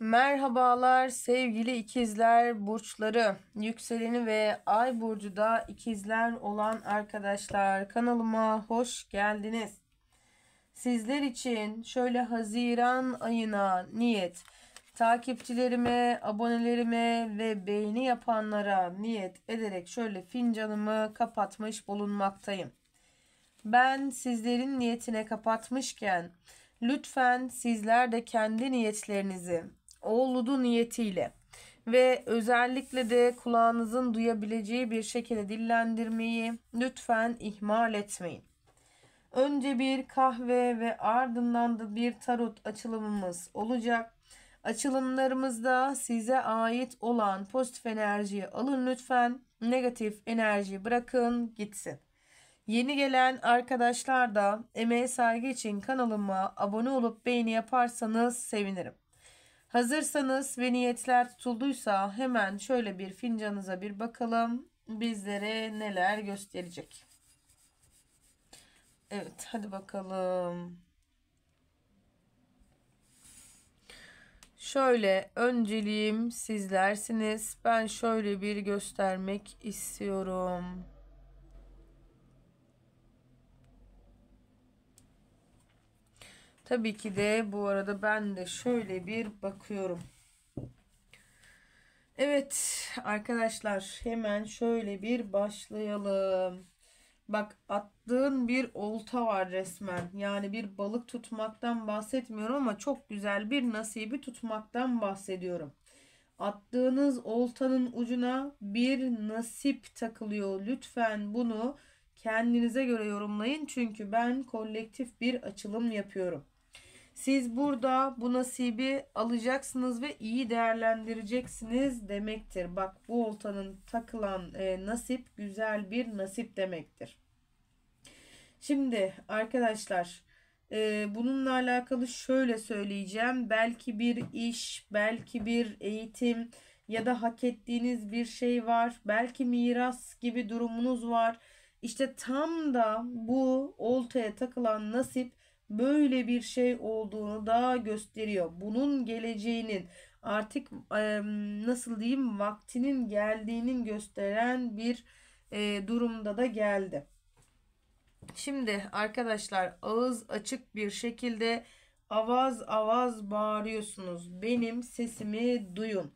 Merhabalar sevgili ikizler burçları. Yükseleni ve ay burcu da ikizler olan arkadaşlar kanalıma hoş geldiniz. Sizler için şöyle Haziran ayına niyet takipçilerime, abonelerime ve beğeni yapanlara niyet ederek şöyle fincanımı kapatmış bulunmaktayım. Ben sizlerin niyetine kapatmışken lütfen sizler de kendi niyetlerinizi oğludu niyetiyle ve özellikle de kulağınızın duyabileceği bir şekilde dillendirmeyi lütfen ihmal etmeyin. Önce bir kahve ve ardından da bir tarot açılımımız olacak. Açılımlarımızda size ait olan pozitif enerjiyi alın lütfen. Negatif enerjiyi bırakın gitsin. Yeni gelen arkadaşlar da emeğe saygı için kanalıma abone olup beğeni yaparsanız sevinirim. Hazırsanız ve niyetler tutulduysa hemen şöyle bir fincanınıza bir bakalım. Bizlere neler gösterecek. Evet hadi bakalım. Şöyle önceliğim sizlersiniz. Ben şöyle bir göstermek istiyorum. Tabii ki de bu arada ben de şöyle bir bakıyorum. Evet arkadaşlar hemen şöyle bir başlayalım. Bak attığın bir olta var resmen. Yani bir balık tutmaktan bahsetmiyorum ama çok güzel bir nasibi tutmaktan bahsediyorum. Attığınız oltanın ucuna bir nasip takılıyor. Lütfen bunu kendinize göre yorumlayın. Çünkü ben kolektif bir açılım yapıyorum. Siz burada bu nasibi alacaksınız ve iyi değerlendireceksiniz demektir. Bak bu oltanın takılan e, nasip güzel bir nasip demektir. Şimdi arkadaşlar e, bununla alakalı şöyle söyleyeceğim. Belki bir iş, belki bir eğitim ya da hak ettiğiniz bir şey var. Belki miras gibi durumunuz var. İşte tam da bu oltaya takılan nasip böyle bir şey olduğunu daha gösteriyor. Bunun geleceğinin artık nasıl diyeyim vaktinin geldiğinin gösteren bir e, durumda da geldi. Şimdi arkadaşlar ağız açık bir şekilde avaz avaz bağırıyorsunuz. Benim sesimi duyun.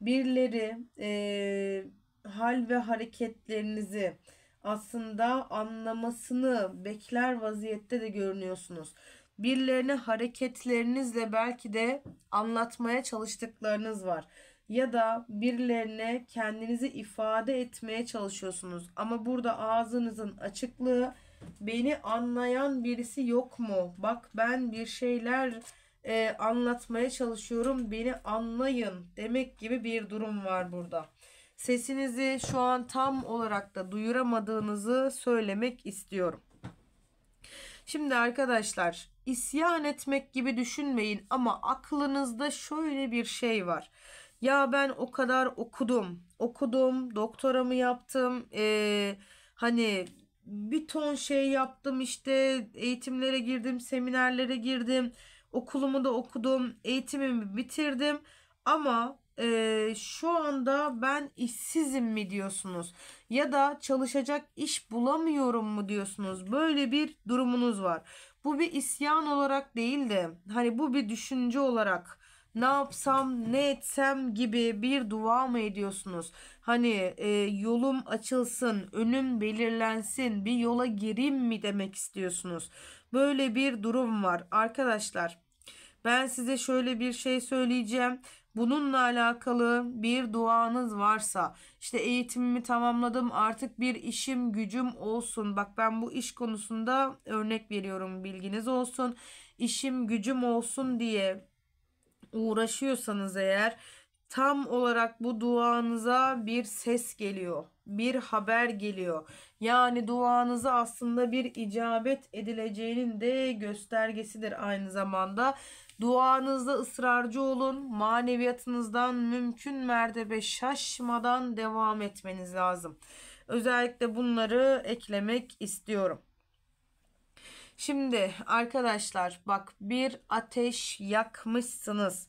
Birileri e, hal ve hareketlerinizi, aslında anlamasını bekler vaziyette de görünüyorsunuz. Birilerine hareketlerinizle belki de anlatmaya çalıştıklarınız var. Ya da birilerine kendinizi ifade etmeye çalışıyorsunuz. Ama burada ağzınızın açıklığı beni anlayan birisi yok mu? Bak ben bir şeyler e, anlatmaya çalışıyorum beni anlayın demek gibi bir durum var burada. Sesinizi şu an tam olarak da duyuramadığınızı söylemek istiyorum. Şimdi arkadaşlar isyan etmek gibi düşünmeyin ama aklınızda şöyle bir şey var. Ya ben o kadar okudum, okudum, doktoramı yaptım, ee, hani bir ton şey yaptım işte eğitimlere girdim, seminerlere girdim, okulumu da okudum, eğitimimi bitirdim ama e, şu anda ben işsizim mi diyorsunuz ya da çalışacak iş bulamıyorum mu diyorsunuz böyle bir durumunuz var. Bu bir isyan olarak değil de hani bu bir düşünce olarak ne yapsam ne etsem gibi bir dua mı ediyorsunuz? Hani e, yolum açılsın, önüm belirlensin, bir yola gireyim mi demek istiyorsunuz? Böyle bir durum var arkadaşlar. Ben size şöyle bir şey söyleyeceğim. Bununla alakalı bir duanız varsa işte eğitimimi tamamladım artık bir işim gücüm olsun. Bak ben bu iş konusunda örnek veriyorum bilginiz olsun. İşim gücüm olsun diye uğraşıyorsanız eğer tam olarak bu duanıza bir ses geliyor. Bir haber geliyor. Yani duanızı aslında bir icabet edileceğinin de göstergesidir aynı zamanda. Duanızda ısrarcı olun. Maneviyatınızdan mümkün mertebe şaşmadan devam etmeniz lazım. Özellikle bunları eklemek istiyorum. Şimdi arkadaşlar bak bir ateş yakmışsınız.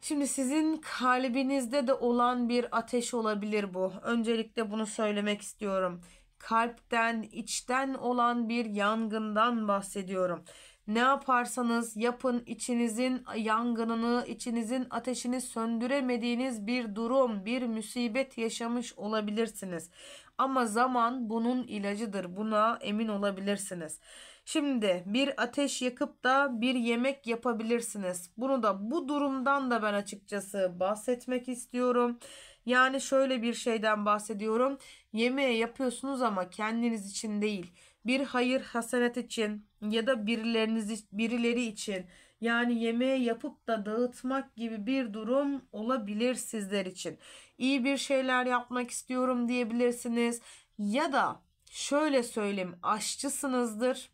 Şimdi sizin kalbinizde de olan bir ateş olabilir bu. Öncelikle bunu söylemek istiyorum. Kalpten, içten olan bir yangından bahsediyorum. Ne yaparsanız yapın içinizin yangınını, içinizin ateşini söndüremediğiniz bir durum, bir müsibet yaşamış olabilirsiniz. Ama zaman bunun ilacıdır. Buna emin olabilirsiniz. Şimdi bir ateş yakıp da bir yemek yapabilirsiniz. Bunu da bu durumdan da ben açıkçası bahsetmek istiyorum. Yani şöyle bir şeyden bahsediyorum. Yemeği yapıyorsunuz ama kendiniz için değil bir hayır hasenat için ya da birileriniz birileri için yani yemeğe yapıp da dağıtmak gibi bir durum olabilir sizler için. İyi bir şeyler yapmak istiyorum diyebilirsiniz ya da şöyle söyleyeyim aşçısınızdır.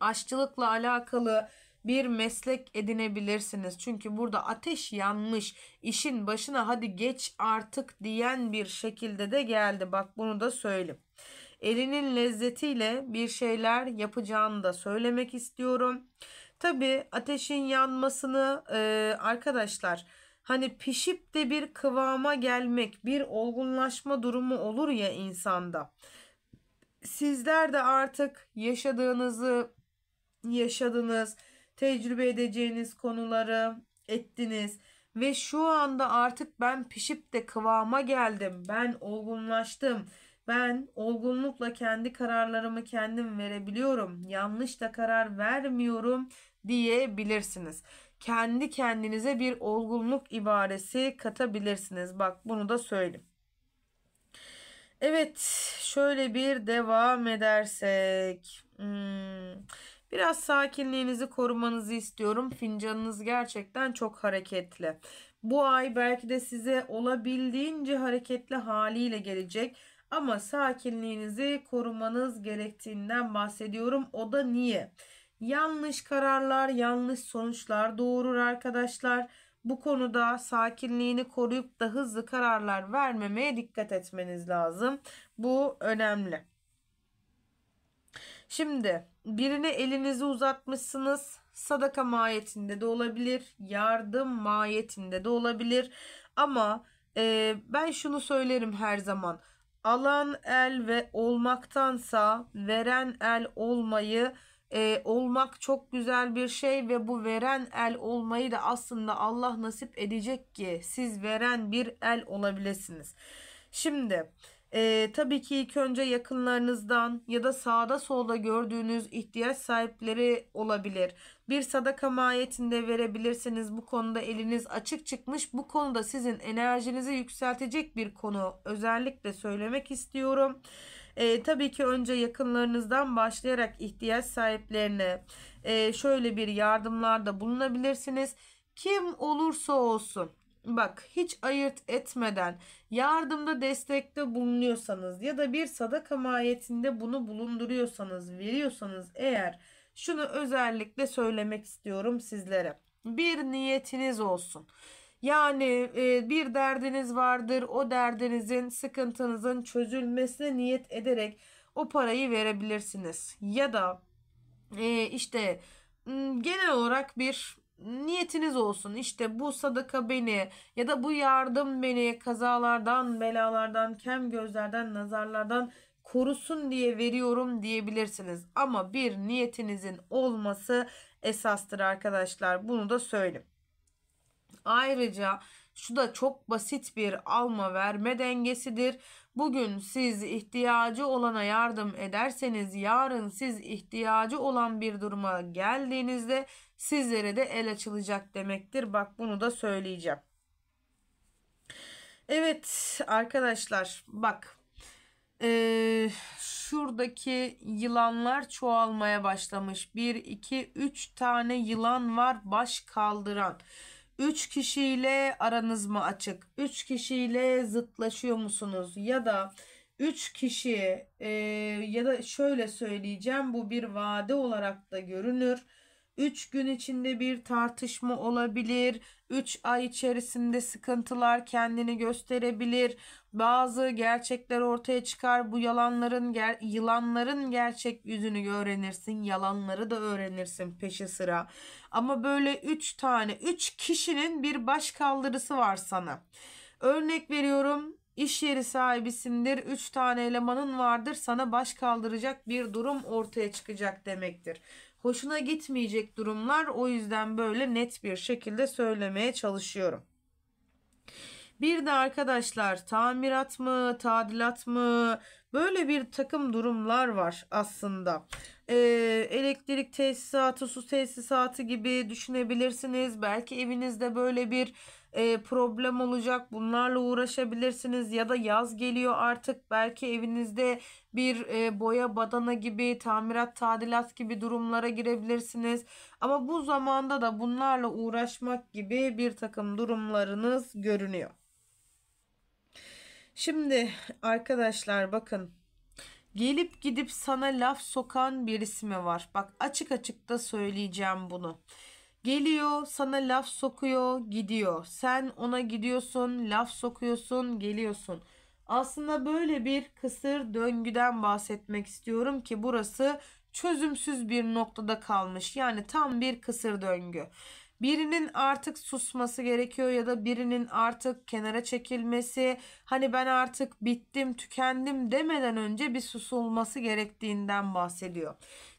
Aşçılıkla alakalı bir meslek edinebilirsiniz. Çünkü burada ateş yanmış. işin başına hadi geç artık diyen bir şekilde de geldi. Bak bunu da söyleyeyim elinin lezzetiyle bir şeyler yapacağını da söylemek istiyorum. Tabi ateşin yanmasını e, arkadaşlar hani pişip de bir kıvama gelmek bir olgunlaşma durumu olur ya insanda. Sizler de artık yaşadığınızı yaşadınız, tecrübe edeceğiniz konuları ettiniz ve şu anda artık ben pişip de kıvama geldim, ben olgunlaştım.'' Ben olgunlukla kendi kararlarımı kendim verebiliyorum. Yanlış da karar vermiyorum diyebilirsiniz. Kendi kendinize bir olgunluk ibaresi katabilirsiniz. Bak bunu da söyleyeyim. Evet şöyle bir devam edersek. Hmm, biraz sakinliğinizi korumanızı istiyorum. Fincanınız gerçekten çok hareketli. Bu ay belki de size olabildiğince hareketli haliyle gelecek ama sakinliğinizi korumanız gerektiğinden bahsediyorum. O da niye? Yanlış kararlar, yanlış sonuçlar doğurur arkadaşlar. Bu konuda sakinliğini koruyup da hızlı kararlar vermemeye dikkat etmeniz lazım. Bu önemli. Şimdi birine elinizi uzatmışsınız. Sadaka mahiyetinde de olabilir, yardım mahiyetinde de olabilir. Ama e, ben şunu söylerim her zaman alan el ve olmaktansa veren el olmayı e, olmak çok güzel bir şey ve bu veren el olmayı da aslında Allah nasip edecek ki siz veren bir el olabilirsiniz. Şimdi e, tabii ki ilk önce yakınlarınızdan ya da sağda solda gördüğünüz ihtiyaç sahipleri olabilir. Bir sadaka mahiyetinde verebilirsiniz. Bu konuda eliniz açık çıkmış. Bu konuda sizin enerjinizi yükseltecek bir konu. Özellikle söylemek istiyorum. E, tabii ki önce yakınlarınızdan başlayarak ihtiyaç sahiplerine e, şöyle bir yardımlarda bulunabilirsiniz. Kim olursa olsun bak hiç ayırt etmeden yardımda destekte bulunuyorsanız ya da bir sadaka mahiyetinde bunu bulunduruyorsanız veriyorsanız eğer şunu özellikle söylemek istiyorum sizlere. Bir niyetiniz olsun. Yani e, bir derdiniz vardır. O derdinizin, sıkıntınızın çözülmesine niyet ederek o parayı verebilirsiniz. Ya da e, işte genel olarak bir niyetiniz olsun. İşte bu sadaka beni ya da bu yardım beni kazalardan, belalardan, kem gözlerden, nazarlardan korusun diye veriyorum diyebilirsiniz. Ama bir niyetinizin olması esastır arkadaşlar. Bunu da söyleyeyim. Ayrıca şu da çok basit bir alma verme dengesidir. Bugün siz ihtiyacı olana yardım ederseniz yarın siz ihtiyacı olan bir duruma geldiğinizde sizlere de el açılacak demektir. Bak bunu da söyleyeceğim. Evet arkadaşlar bak ee, şuradaki yılanlar çoğalmaya başlamış. 1, 2, 3 tane yılan var baş kaldıran. 3 kişiyle aranız mı açık? 3 kişiyle zıtlaşıyor musunuz? Ya da 3 kişi ya da şöyle söyleyeceğim bu bir vade olarak da görünür. 3 gün içinde bir tartışma olabilir. 3 ay içerisinde sıkıntılar kendini gösterebilir. Bazı gerçekler ortaya çıkar. Bu yalanların ger yılanların gerçek yüzünü öğrenirsin. Yalanları da öğrenirsin peşi sıra. Ama böyle 3 tane 3 kişinin bir baş kaldırısı var sana. Örnek veriyorum iş yeri sahibisindir. 3 tane elemanın vardır. Sana baş kaldıracak bir durum ortaya çıkacak demektir hoşuna gitmeyecek durumlar. O yüzden böyle net bir şekilde söylemeye çalışıyorum. Bir de arkadaşlar tamirat mı, tadilat mı böyle bir takım durumlar var aslında. Ee, elektrik tesisatı, su tesisatı gibi düşünebilirsiniz. Belki evinizde böyle bir e, problem olacak. Bunlarla uğraşabilirsiniz ya da yaz geliyor artık belki evinizde bir e, boya badana gibi tamirat tadilat gibi durumlara girebilirsiniz. Ama bu zamanda da bunlarla uğraşmak gibi bir takım durumlarınız görünüyor. Şimdi arkadaşlar bakın gelip gidip sana laf sokan bir mi var? Bak açık açık da söyleyeceğim bunu. Geliyor sana laf sokuyor gidiyor. Sen ona gidiyorsun laf sokuyorsun geliyorsun. Aslında böyle bir kısır döngüden bahsetmek istiyorum ki burası çözümsüz bir noktada kalmış. Yani tam bir kısır döngü. Birinin artık susması gerekiyor ya da birinin artık kenara çekilmesi, hani ben artık bittim, tükendim demeden önce bir susulması gerektiğinden bahsediyor.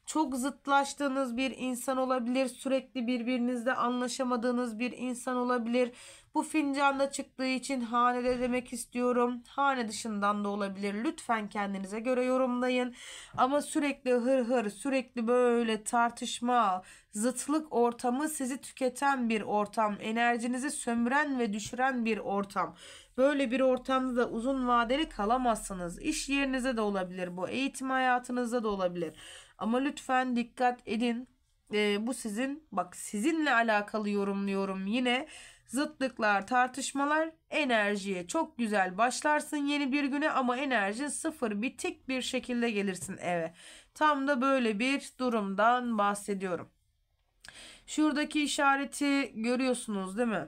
Çok zıtlaştığınız bir insan olabilir. Sürekli birbirinizle anlaşamadığınız bir insan olabilir. Bu fincanda çıktığı için hanede demek istiyorum. Hane dışından da olabilir. Lütfen kendinize göre yorumlayın. Ama sürekli hır hır, sürekli böyle tartışma, zıtlık ortamı sizi tüketen bir ortam. Enerjinizi sömüren ve düşüren bir ortam. Böyle bir ortamda da uzun vadeli kalamazsınız. İş yerinize de olabilir bu. Eğitim hayatınızda da olabilir. Ama lütfen dikkat edin. E, bu sizin bak sizinle alakalı yorumluyorum yine zıtlıklar tartışmalar enerjiye çok güzel başlarsın yeni bir güne ama enerjin sıfır bitik bir şekilde gelirsin eve tam da böyle bir durumdan bahsediyorum şuradaki işareti görüyorsunuz değil mi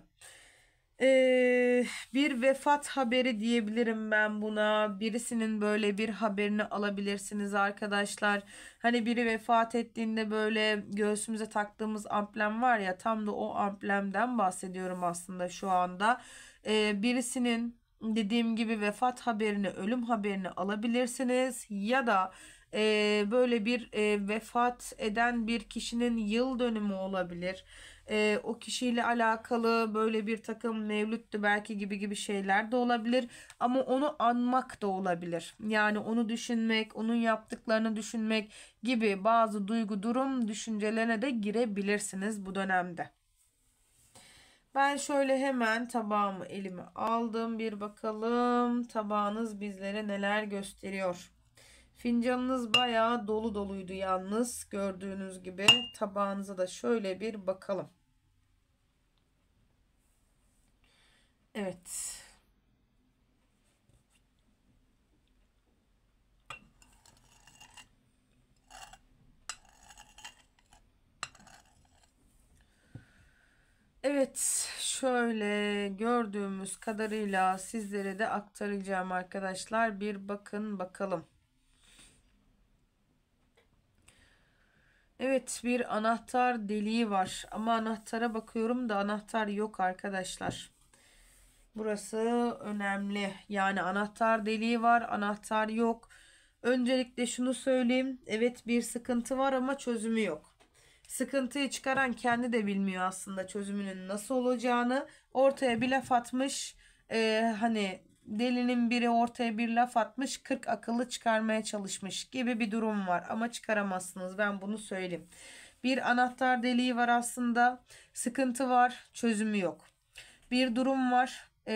ee, bir vefat haberi diyebilirim ben buna. Birisinin böyle bir haberini alabilirsiniz arkadaşlar. Hani biri vefat ettiğinde böyle göğsümüze taktığımız amblem var ya tam da o amblemden bahsediyorum aslında şu anda. Ee, birisinin dediğim gibi vefat haberini, ölüm haberini alabilirsiniz ya da e, böyle bir e, vefat eden bir kişinin yıl dönümü olabilir e, o kişiyle alakalı böyle bir takım mevlüttü belki gibi gibi şeyler de olabilir. Ama onu anmak da olabilir. Yani onu düşünmek, onun yaptıklarını düşünmek gibi bazı duygu durum düşüncelerine de girebilirsiniz bu dönemde. Ben şöyle hemen tabağımı elime aldım. Bir bakalım tabağınız bizlere neler gösteriyor. Fincanınız bayağı dolu doluydu yalnız. Gördüğünüz gibi tabağınıza da şöyle bir bakalım. Evet. Evet, şöyle gördüğümüz kadarıyla sizlere de aktaracağım arkadaşlar. Bir bakın bakalım. Evet, bir anahtar deliği var ama anahtara bakıyorum da anahtar yok arkadaşlar. Burası önemli. Yani anahtar deliği var, anahtar yok. Öncelikle şunu söyleyeyim. Evet bir sıkıntı var ama çözümü yok. Sıkıntıyı çıkaran kendi de bilmiyor aslında çözümünün nasıl olacağını. Ortaya bir laf atmış. E, hani delinin biri ortaya bir laf atmış 40 akıllı çıkarmaya çalışmış gibi bir durum var ama çıkaramazsınız ben bunu söyleyeyim. Bir anahtar deliği var aslında sıkıntı var çözümü yok. Bir durum var e,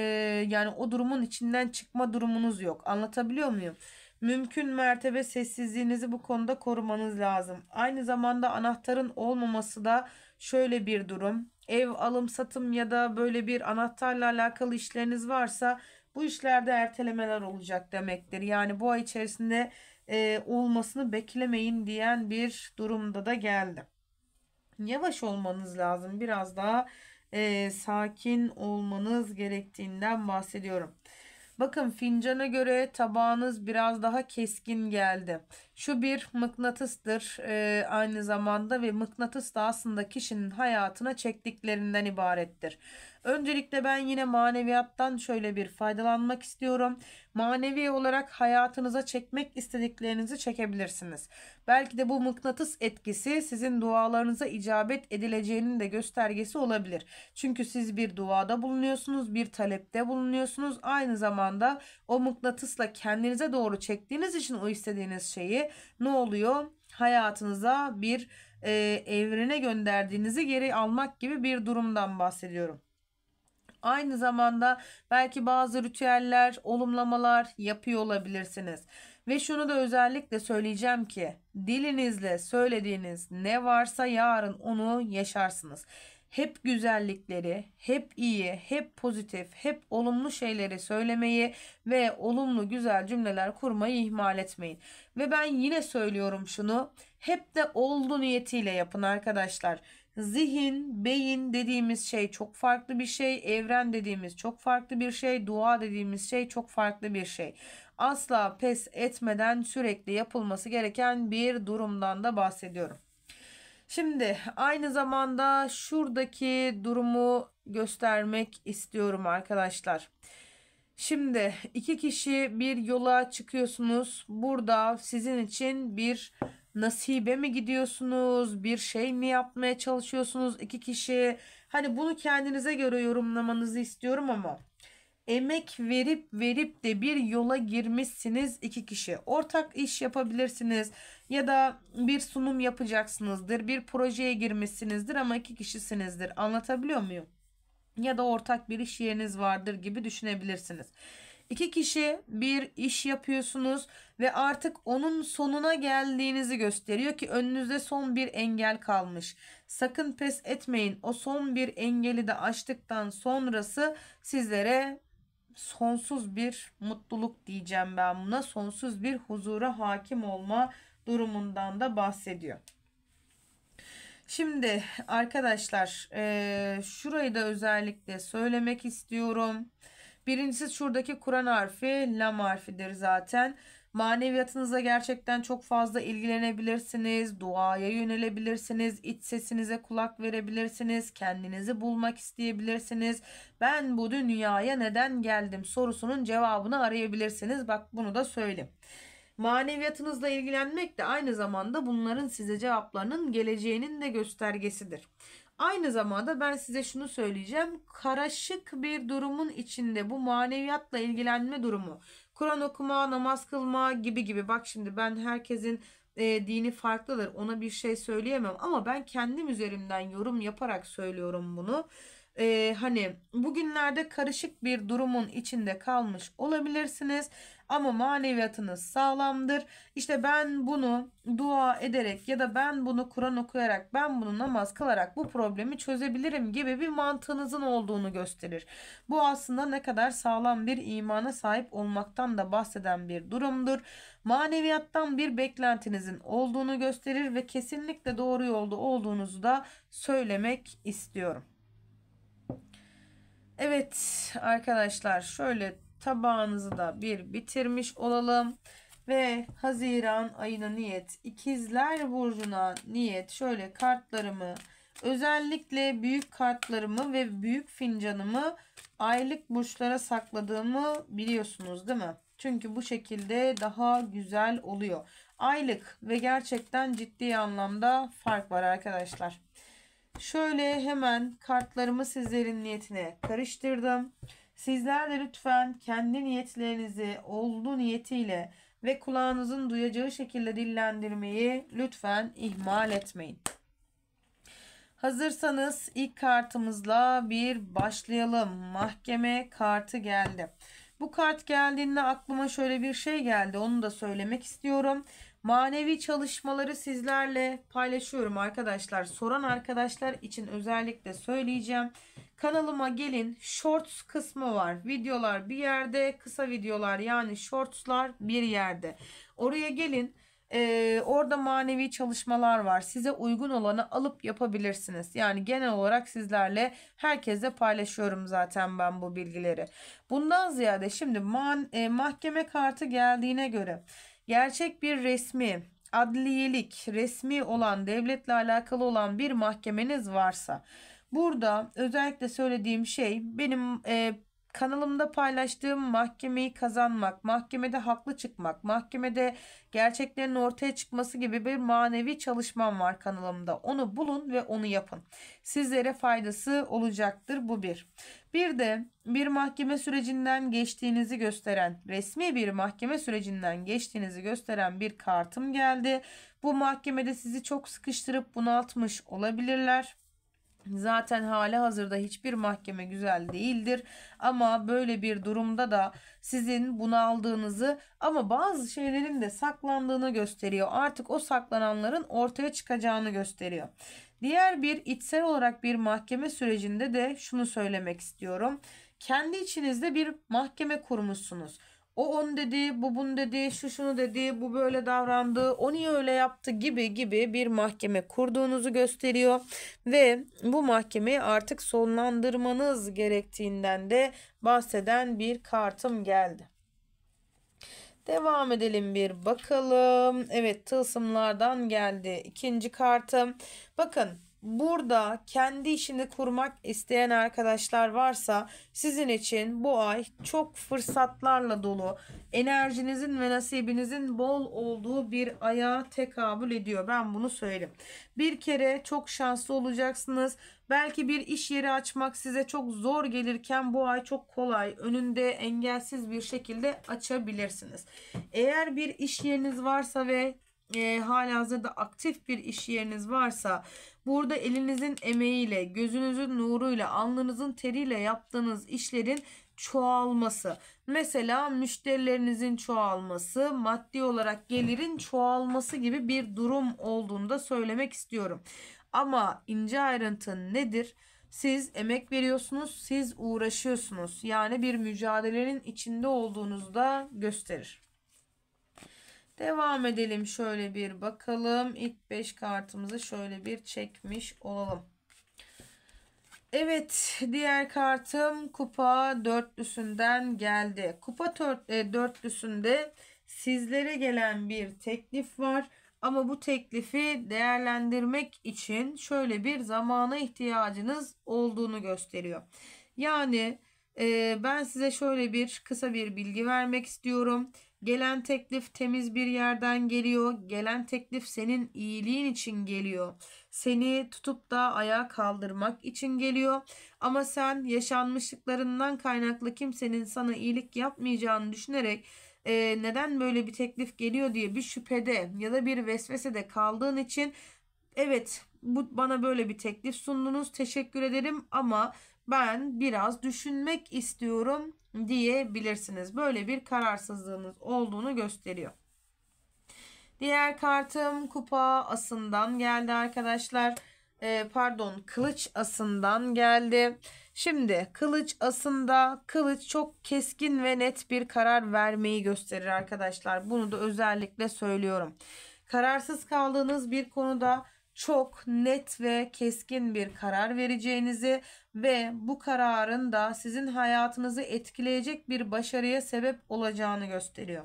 yani o durumun içinden çıkma durumunuz yok. Anlatabiliyor muyum? Mümkün mertebe sessizliğinizi bu konuda korumanız lazım. Aynı zamanda anahtarın olmaması da şöyle bir durum. Ev alım satım ya da böyle bir anahtarla alakalı işleriniz varsa bu işlerde ertelemeler olacak demektir. Yani bu ay içerisinde e, olmasını beklemeyin diyen bir durumda da geldim. Yavaş olmanız lazım. Biraz daha e, sakin olmanız gerektiğinden bahsediyorum. Bakın fincana göre tabağınız biraz daha keskin geldi. Şu bir mıknatıstır e, aynı zamanda ve mıknatıs da aslında kişinin hayatına çektiklerinden ibarettir. Öncelikle ben yine maneviyattan şöyle bir faydalanmak istiyorum. Manevi olarak hayatınıza çekmek istediklerinizi çekebilirsiniz. Belki de bu mıknatıs etkisi sizin dualarınıza icabet edileceğinin de göstergesi olabilir. Çünkü siz bir duada bulunuyorsunuz, bir talepte bulunuyorsunuz. Aynı zamanda o mıknatısla kendinize doğru çektiğiniz için o istediğiniz şeyi ne oluyor? Hayatınıza bir e, evrene gönderdiğinizi geri almak gibi bir durumdan bahsediyorum. Aynı zamanda belki bazı ritüeller, olumlamalar yapıyor olabilirsiniz. Ve şunu da özellikle söyleyeceğim ki dilinizle söylediğiniz ne varsa yarın onu yaşarsınız. Hep güzellikleri, hep iyi, hep pozitif, hep olumlu şeyleri söylemeyi ve olumlu güzel cümleler kurmayı ihmal etmeyin. Ve ben yine söylüyorum şunu, hep de oldu niyetiyle yapın arkadaşlar. Zihin, beyin dediğimiz şey çok farklı bir şey, evren dediğimiz çok farklı bir şey, dua dediğimiz şey çok farklı bir şey. Asla pes etmeden sürekli yapılması gereken bir durumdan da bahsediyorum. Şimdi aynı zamanda şuradaki durumu göstermek istiyorum arkadaşlar. Arkadaşlar. Şimdi iki kişi bir yola çıkıyorsunuz. Burada sizin için bir nasibe mi gidiyorsunuz? Bir şey mi yapmaya çalışıyorsunuz? İki kişi hani bunu kendinize göre yorumlamanızı istiyorum ama emek verip verip de bir yola girmişsiniz iki kişi. Ortak iş yapabilirsiniz ya da bir sunum yapacaksınızdır. Bir projeye girmişsinizdir ama iki kişisinizdir. Anlatabiliyor muyum? ya da ortak bir iş yeriniz vardır gibi düşünebilirsiniz. İki kişi bir iş yapıyorsunuz ve artık onun sonuna geldiğinizi gösteriyor ki önünüzde son bir engel kalmış. Sakın pes etmeyin. O son bir engeli de açtıktan sonrası sizlere sonsuz bir mutluluk diyeceğim ben buna. Sonsuz bir huzura hakim olma durumundan da bahsediyor. Şimdi arkadaşlar e, şurayı da özellikle söylemek istiyorum. Birincisi şuradaki Kur'an harfi lam harfidir zaten. Maneviyatınıza gerçekten çok fazla ilgilenebilirsiniz. Duaya yönelebilirsiniz. iç sesinize kulak verebilirsiniz. Kendinizi bulmak isteyebilirsiniz. Ben bu dünyaya neden geldim sorusunun cevabını arayabilirsiniz. Bak bunu da söyleyeyim. Maneviyatınızla ilgilenmek de aynı zamanda bunların size cevaplarının geleceğinin de göstergesidir. Aynı zamanda ben size şunu söyleyeceğim. Karaşık bir durumun içinde bu maneviyatla ilgilenme durumu. Kur'an okuma, namaz kılma gibi gibi. Bak şimdi ben herkesin e, dini farklıdır. Ona bir şey söyleyemem ama ben kendim üzerimden yorum yaparak söylüyorum bunu. E, hani bugünlerde karışık bir durumun içinde kalmış olabilirsiniz ama maneviyatınız sağlamdır. İşte ben bunu dua ederek ya da ben bunu Kur'an okuyarak ben bunu namaz kılarak bu problemi çözebilirim gibi bir mantığınızın olduğunu gösterir. Bu aslında ne kadar sağlam bir imana sahip olmaktan da bahseden bir durumdur. Maneviyattan bir beklentinizin olduğunu gösterir ve kesinlikle doğru yolda olduğunuzu da söylemek istiyorum. Evet arkadaşlar şöyle tabağınızı da bir bitirmiş olalım. Ve Haziran ayına niyet ikizler burcuna niyet şöyle kartlarımı özellikle büyük kartlarımı ve büyük fincanımı aylık burçlara sakladığımı biliyorsunuz değil mi? Çünkü bu şekilde daha güzel oluyor. Aylık ve gerçekten ciddi anlamda fark var arkadaşlar. Şöyle hemen kartlarımı sizlerin niyetine karıştırdım. Sizler de lütfen kendi niyetlerinizi oldu niyetiyle ve kulağınızın duyacağı şekilde dillendirmeyi lütfen ihmal etmeyin. Hazırsanız ilk kartımızla bir başlayalım. Mahkeme kartı geldi. Bu kart geldiğinde aklıma şöyle bir şey geldi. Onu da söylemek istiyorum. Manevi çalışmaları sizlerle paylaşıyorum arkadaşlar. Soran arkadaşlar için özellikle söyleyeceğim. Kanalıma gelin. Shorts kısmı var. Videolar bir yerde, kısa videolar yani shortslar bir yerde. Oraya gelin. Ee, orada manevi çalışmalar var. Size uygun olanı alıp yapabilirsiniz. Yani genel olarak sizlerle herkese paylaşıyorum zaten ben bu bilgileri. Bundan ziyade şimdi man, e, mahkeme kartı geldiğine göre gerçek bir resmi, adliyelik, resmi olan, devletle alakalı olan bir mahkemeniz varsa burada özellikle söylediğim şey benim e, Kanalımda paylaştığım mahkemeyi kazanmak, mahkemede haklı çıkmak, mahkemede gerçeklerin ortaya çıkması gibi bir manevi çalışmam var kanalımda. Onu bulun ve onu yapın. Sizlere faydası olacaktır bu bir. Bir de bir mahkeme sürecinden geçtiğinizi gösteren, resmi bir mahkeme sürecinden geçtiğinizi gösteren bir kartım geldi. Bu mahkemede sizi çok sıkıştırıp bunaltmış olabilirler. Zaten hali hazırda hiçbir mahkeme güzel değildir ama böyle bir durumda da sizin bunu aldığınızı ama bazı şeylerin de saklandığını gösteriyor. Artık o saklananların ortaya çıkacağını gösteriyor. Diğer bir içsel olarak bir mahkeme sürecinde de şunu söylemek istiyorum. Kendi içinizde bir mahkeme kurmuşsunuz o on dedi, bu bun dedi, şu şunu dedi, bu böyle davrandı, o niye öyle yaptı gibi gibi bir mahkeme kurduğunuzu gösteriyor. Ve bu mahkemeyi artık sonlandırmanız gerektiğinden de bahseden bir kartım geldi. Devam edelim bir bakalım. Evet tılsımlardan geldi ikinci kartım. Bakın Burada kendi işini kurmak isteyen arkadaşlar varsa sizin için bu ay çok fırsatlarla dolu, enerjinizin ve nasibinizin bol olduğu bir aya tekabül ediyor. Ben bunu söyleyeyim. Bir kere çok şanslı olacaksınız. Belki bir iş yeri açmak size çok zor gelirken bu ay çok kolay, önünde engelsiz bir şekilde açabilirsiniz. Eğer bir iş yeriniz varsa ve e, halihazırda aktif bir iş yeriniz varsa burada elinizin emeğiyle, gözünüzün nuruyla, alnınızın teriyle yaptığınız işlerin çoğalması. Mesela müşterilerinizin çoğalması, maddi olarak gelirin çoğalması gibi bir durum olduğunu da söylemek istiyorum. Ama ince ayrıntı nedir? Siz emek veriyorsunuz, siz uğraşıyorsunuz. Yani bir mücadelenin içinde olduğunuzu da gösterir. Devam edelim şöyle bir bakalım. İlk 5 kartımızı şöyle bir çekmiş olalım. Evet diğer kartım kupa dörtlüsünden geldi. Kupa e, dörtlüsünde sizlere gelen bir teklif var. Ama bu teklifi değerlendirmek için şöyle bir zamana ihtiyacınız olduğunu gösteriyor. Yani e, ben size şöyle bir kısa bir bilgi vermek istiyorum. Gelen teklif temiz bir yerden geliyor. Gelen teklif senin iyiliğin için geliyor. Seni tutup da ayağa kaldırmak için geliyor. Ama sen yaşanmışlıklarından kaynaklı kimsenin sana iyilik yapmayacağını düşünerek e, neden böyle bir teklif geliyor diye bir şüphede ya da bir vesvesede kaldığın için evet bu bana böyle bir teklif sundunuz teşekkür ederim ama ben biraz düşünmek istiyorum diyebilirsiniz. Böyle bir kararsızlığınız olduğunu gösteriyor. Diğer kartım kupa asından geldi arkadaşlar. Ee, pardon kılıç asından geldi. Şimdi kılıç asında kılıç çok keskin ve net bir karar vermeyi gösterir arkadaşlar. Bunu da özellikle söylüyorum. Kararsız kaldığınız bir konuda çok net ve keskin bir karar vereceğinizi ve bu kararın da sizin hayatınızı etkileyecek bir başarıya sebep olacağını gösteriyor.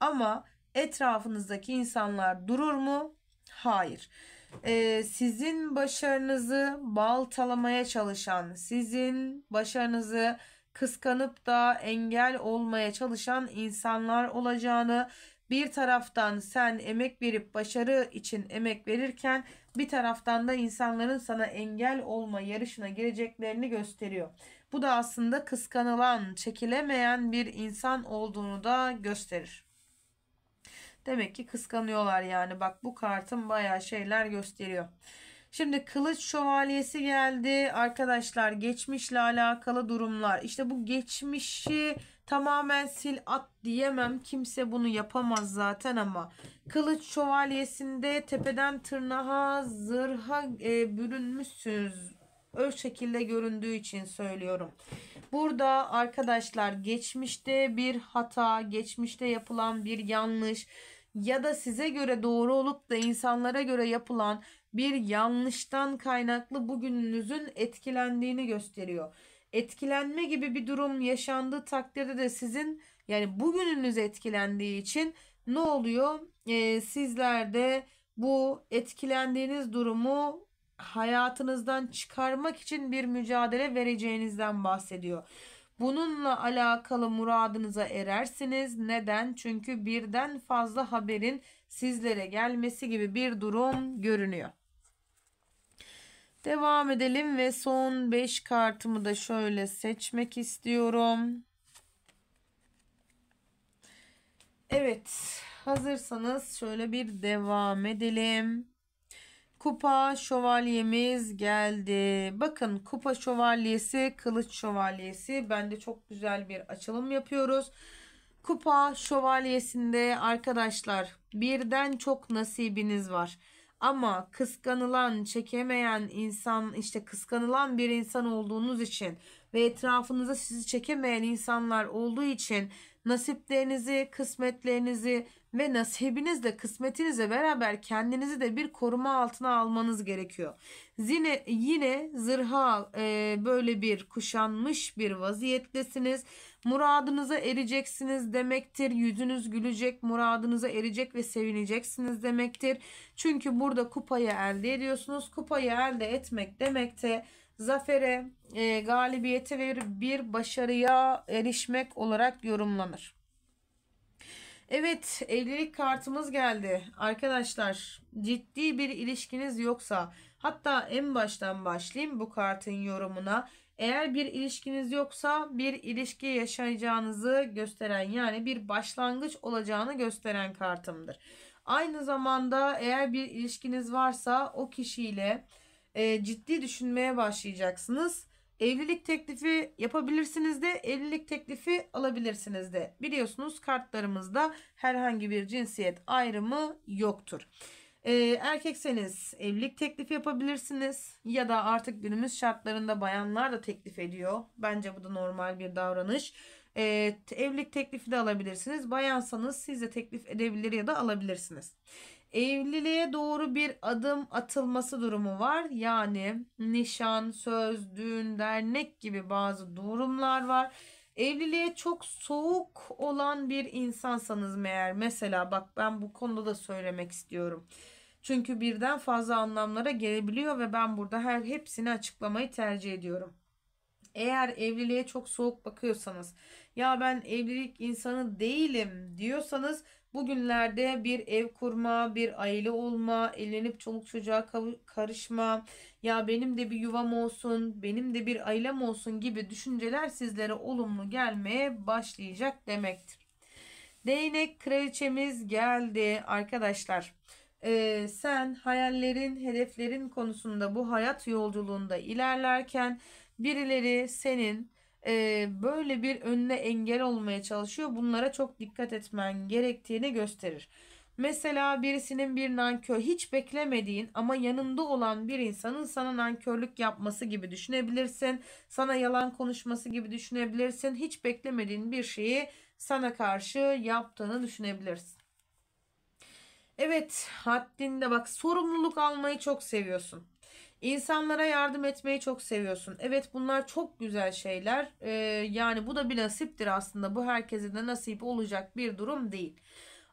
Ama etrafınızdaki insanlar durur mu? Hayır. Ee, sizin başarınızı baltalamaya çalışan, sizin başarınızı kıskanıp da engel olmaya çalışan insanlar olacağını bir taraftan sen emek verip başarı için emek verirken bir taraftan da insanların sana engel olma yarışına gireceklerini gösteriyor. Bu da aslında kıskanılan, çekilemeyen bir insan olduğunu da gösterir. Demek ki kıskanıyorlar yani. Bak bu kartın bayağı şeyler gösteriyor. Şimdi kılıç şövalyesi geldi. Arkadaşlar geçmişle alakalı durumlar. İşte bu geçmişi Tamamen sil at diyemem. Kimse bunu yapamaz zaten ama. Kılıç şövalyesinde tepeden tırnağa zırha e, bürünmüşsünüz. Öl şekilde göründüğü için söylüyorum. Burada arkadaşlar geçmişte bir hata, geçmişte yapılan bir yanlış ya da size göre doğru olup da insanlara göre yapılan bir yanlıştan kaynaklı bugününüzün etkilendiğini gösteriyor etkilenme gibi bir durum yaşandığı takdirde de sizin yani bugününüz etkilendiği için ne oluyor? Ee, sizler bu etkilendiğiniz durumu hayatınızdan çıkarmak için bir mücadele vereceğinizden bahsediyor. Bununla alakalı muradınıza erersiniz. Neden? Çünkü birden fazla haberin sizlere gelmesi gibi bir durum görünüyor. Devam edelim ve son 5 kartımı da şöyle seçmek istiyorum. Evet hazırsanız şöyle bir devam edelim. Kupa şövalyemiz geldi. Bakın kupa şövalyesi, kılıç şövalyesi. Bende çok güzel bir açılım yapıyoruz. Kupa şövalyesinde arkadaşlar birden çok nasibiniz var. Ama kıskanılan, çekemeyen insan işte kıskanılan bir insan olduğunuz için ve etrafınıza sizi çekemeyen insanlar olduğu için nasiplerinizi, kısmetlerinizi ve nasibinizle kısmetinizle beraber kendinizi de bir koruma altına almanız gerekiyor. Yine yine zırha e, böyle bir kuşanmış bir vaziyettesiniz Muradınıza ereceksiniz demektir. Yüzünüz gülecek, muradınıza erecek ve sevineceksiniz demektir. Çünkü burada kupayı elde ediyorsunuz. Kupayı elde etmek demekte zafere, e, galibiyete ve bir başarıya erişmek olarak yorumlanır. Evet evlilik kartımız geldi. Arkadaşlar ciddi bir ilişkiniz yoksa hatta en baştan başlayayım bu kartın yorumuna. Eğer bir ilişkiniz yoksa bir ilişki yaşayacağınızı gösteren yani bir başlangıç olacağını gösteren kartımdır. Aynı zamanda eğer bir ilişkiniz varsa o kişiyle e, ciddi düşünmeye başlayacaksınız. Evlilik teklifi yapabilirsiniz de evlilik teklifi alabilirsiniz de. Biliyorsunuz kartlarımızda herhangi bir cinsiyet ayrımı yoktur. E, erkekseniz evlilik teklifi yapabilirsiniz ya da artık günümüz şartlarında bayanlar da teklif ediyor. Bence bu da normal bir davranış. E, evlilik teklifi de alabilirsiniz. Bayansanız siz de teklif edebilir ya da alabilirsiniz. Evliliğe doğru bir adım atılması durumu var. Yani nişan, söz, düğün, dernek gibi bazı durumlar var Evliliğe çok soğuk olan bir insansanız meğer mesela bak ben bu konuda da söylemek istiyorum. Çünkü birden fazla anlamlara gelebiliyor ve ben burada her hepsini açıklamayı tercih ediyorum. Eğer evliliğe çok soğuk bakıyorsanız ya ben evlilik insanı değilim diyorsanız Bugünlerde bir ev kurma, bir aile olma, evlenip çoluk çocuğa karışma, ya benim de bir yuvam olsun, benim de bir ailem olsun gibi düşünceler sizlere olumlu gelmeye başlayacak demektir. Değnek kraliçemiz geldi arkadaşlar. Ee, sen hayallerin, hedeflerin konusunda bu hayat yolculuğunda ilerlerken birileri senin e, böyle bir önüne engel olmaya çalışıyor. Bunlara çok dikkat etmen gerektiğini gösterir. Mesela birisinin bir nankör hiç beklemediğin ama yanında olan bir insanın sana nankörlük yapması gibi düşünebilirsin. Sana yalan konuşması gibi düşünebilirsin. Hiç beklemediğin bir şeyi sana karşı yaptığını düşünebilirsin. Evet haddinde bak sorumluluk almayı çok seviyorsun. İnsanlara yardım etmeyi çok seviyorsun. Evet bunlar çok güzel şeyler. Ee, yani bu da bir nasiptir aslında. Bu herkese de nasip olacak bir durum değil.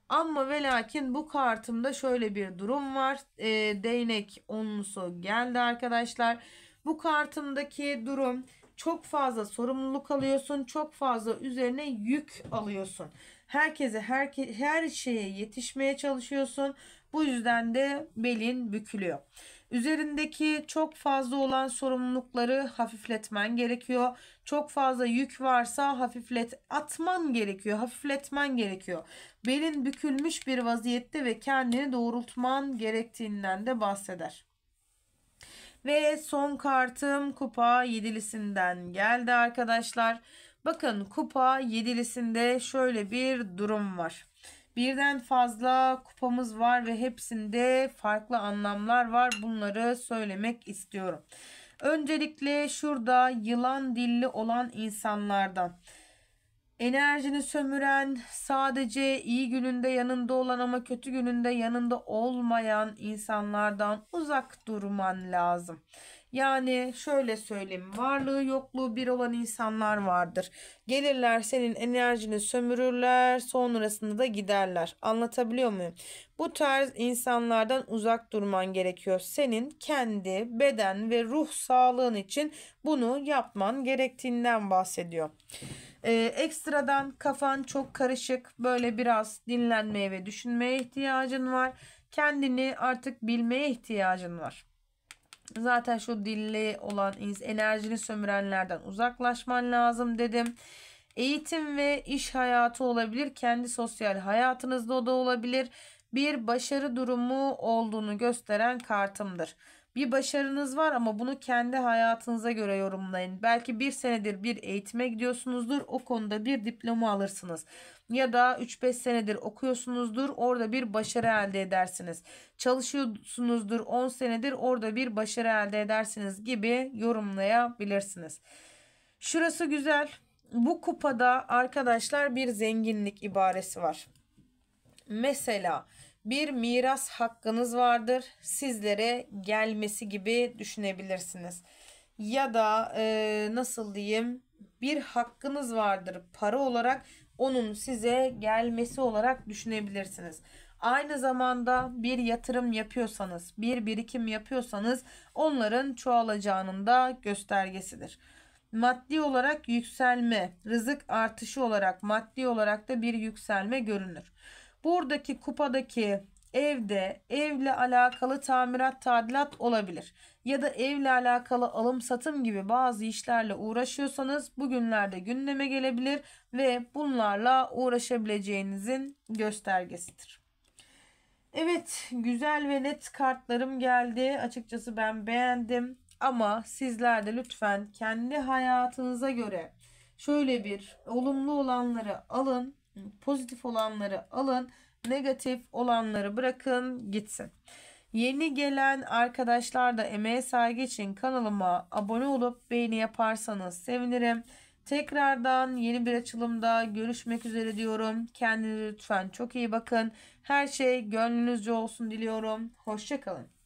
Ama ve lakin bu kartımda şöyle bir durum var. Ee, değnek onlusu geldi arkadaşlar. Bu kartımdaki durum çok fazla sorumluluk alıyorsun. Çok fazla üzerine yük alıyorsun. Herkese her, her şeye yetişmeye çalışıyorsun. Bu yüzden de belin bükülüyor. Üzerindeki çok fazla olan sorumlulukları hafifletmen gerekiyor. Çok fazla yük varsa hafiflet atman gerekiyor, hafifletmen gerekiyor. Belin bükülmüş bir vaziyette ve kendini doğrultman gerektiğinden de bahseder. Ve son kartım kupa yedilisinden geldi arkadaşlar. Bakın kupa yedilisinde şöyle bir durum var. Birden fazla kupamız var ve hepsinde farklı anlamlar var. Bunları söylemek istiyorum. Öncelikle şurada yılan dilli olan insanlardan. Enerjini sömüren, sadece iyi gününde yanında olan ama kötü gününde yanında olmayan insanlardan uzak durman lazım. Yani şöyle söyleyeyim varlığı yokluğu bir olan insanlar vardır. Gelirler senin enerjini sömürürler sonrasında da giderler. Anlatabiliyor muyum? Bu tarz insanlardan uzak durman gerekiyor. Senin kendi beden ve ruh sağlığın için bunu yapman gerektiğinden bahsediyor. Ee, ekstradan kafan çok karışık böyle biraz dinlenmeye ve düşünmeye ihtiyacın var. Kendini artık bilmeye ihtiyacın var. Zaten şu dilli olan enerjini sömürenlerden uzaklaşman lazım dedim. Eğitim ve iş hayatı olabilir. Kendi sosyal hayatınızda da olabilir. Bir başarı durumu olduğunu gösteren kartımdır. Bir başarınız var ama bunu kendi hayatınıza göre yorumlayın. Belki bir senedir bir eğitime gidiyorsunuzdur. O konuda bir diploma alırsınız. Ya da 3-5 senedir okuyorsunuzdur. Orada bir başarı elde edersiniz. Çalışıyorsunuzdur 10 senedir. Orada bir başarı elde edersiniz gibi yorumlayabilirsiniz. Şurası güzel. Bu kupada arkadaşlar bir zenginlik ibaresi var. Mesela bir miras hakkınız vardır. Sizlere gelmesi gibi düşünebilirsiniz. Ya da e, nasıl diyeyim bir hakkınız vardır para olarak onun size gelmesi olarak düşünebilirsiniz. Aynı zamanda bir yatırım yapıyorsanız, bir birikim yapıyorsanız onların çoğalacağının da göstergesidir. Maddi olarak yükselme, rızık artışı olarak maddi olarak da bir yükselme görünür. Buradaki kupadaki evde evle alakalı tamirat tadilat olabilir. Ya da evle alakalı alım satım gibi bazı işlerle uğraşıyorsanız bugünlerde gündeme gelebilir ve bunlarla uğraşabileceğinizin göstergesidir. Evet güzel ve net kartlarım geldi. Açıkçası ben beğendim ama sizler de lütfen kendi hayatınıza göre şöyle bir olumlu olanları alın Pozitif olanları alın. Negatif olanları bırakın gitsin. Yeni gelen arkadaşlar da emeğe saygı için kanalıma abone olup beğeni yaparsanız sevinirim. Tekrardan yeni bir açılımda görüşmek üzere diyorum. Kendinize lütfen çok iyi bakın. Her şey gönlünüzce olsun diliyorum. Hoşçakalın.